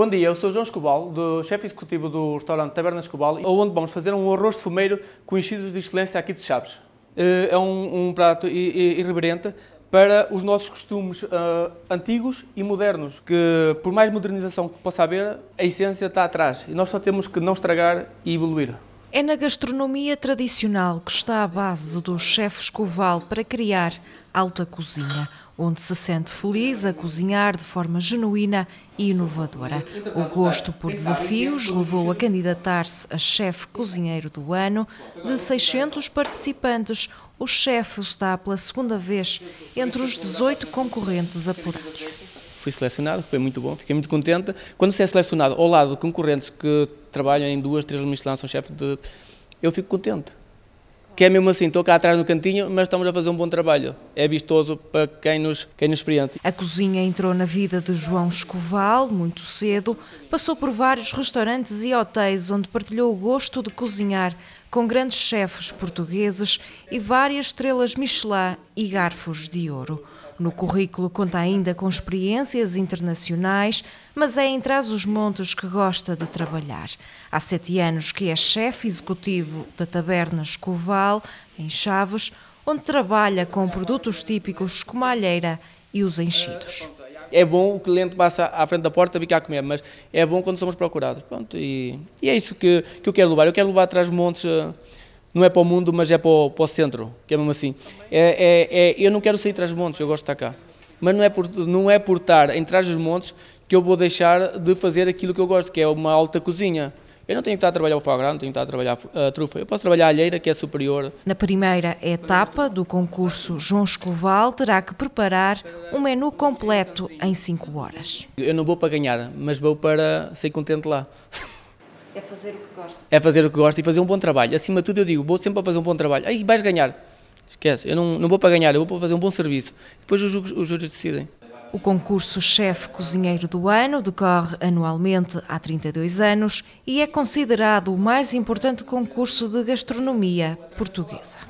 Bom dia, eu sou João Escobal, do chefe executivo do restaurante Taberna Escobal, onde vamos fazer um arroz de fumeiro com enchidos de excelência aqui de Chaves. Eh, é um, um prato irreverente para os nossos costumes uh, antigos e modernos, que por mais modernização que possa haver, a essência está atrás e nós só temos que não estragar e evoluir. É na gastronomia tradicional que está a base do chefe Escoval para criar alta cozinha, onde se sente feliz a cozinhar de forma genuína e inovadora. O gosto por desafios levou a candidatar-se a chefe cozinheiro do ano. De 600 participantes, o chefe está pela segunda vez entre os 18 concorrentes apurados fui selecionado, foi muito bom, fiquei muito contente. Quando se é selecionado ao lado de concorrentes que trabalham em duas, três Michelin, são chefe de. Eu fico contente. Que é mesmo assim, estou cá atrás no cantinho, mas estamos a fazer um bom trabalho. É vistoso para quem nos, quem nos experiente. A cozinha entrou na vida de João Escoval muito cedo, passou por vários restaurantes e hotéis onde partilhou o gosto de cozinhar com grandes chefes portugueses e várias estrelas Michelin e garfos de ouro. No currículo conta ainda com experiências internacionais, mas é em Trás os Montes que gosta de trabalhar. Há sete anos que é chefe executivo da Taberna Escoval, em Chaves, onde trabalha com produtos típicos como a alheira e os enchidos é bom o cliente passa à frente da porta ficar a comer, mas é bom quando somos procurados. Pronto, e, e é isso que, que eu quero levar. Eu quero levar atrás montes, eh, não é para o mundo, mas é para o, para o centro, que é mesmo assim. É, é, é, eu não quero sair atrás montes, eu gosto de estar cá. Mas não é por, não é por estar em trás dos montes que eu vou deixar de fazer aquilo que eu gosto, que é uma alta cozinha. Eu não tenho que estar a trabalhar o foie gras, não tenho que estar a trabalhar a trufa, eu posso trabalhar a alheira que é superior. Na primeira etapa do concurso, João Escoval terá que preparar um menu completo em 5 horas. Eu não vou para ganhar, mas vou para ser contente lá. É fazer o que gosta. É fazer o que gosta e fazer um bom trabalho. Acima de tudo, eu digo, vou sempre para fazer um bom trabalho. Aí vais ganhar. Esquece, eu não, não vou para ganhar, eu vou para fazer um bom serviço. Depois os, os decidem. O concurso Chefe Cozinheiro do Ano decorre anualmente há 32 anos e é considerado o mais importante concurso de gastronomia portuguesa.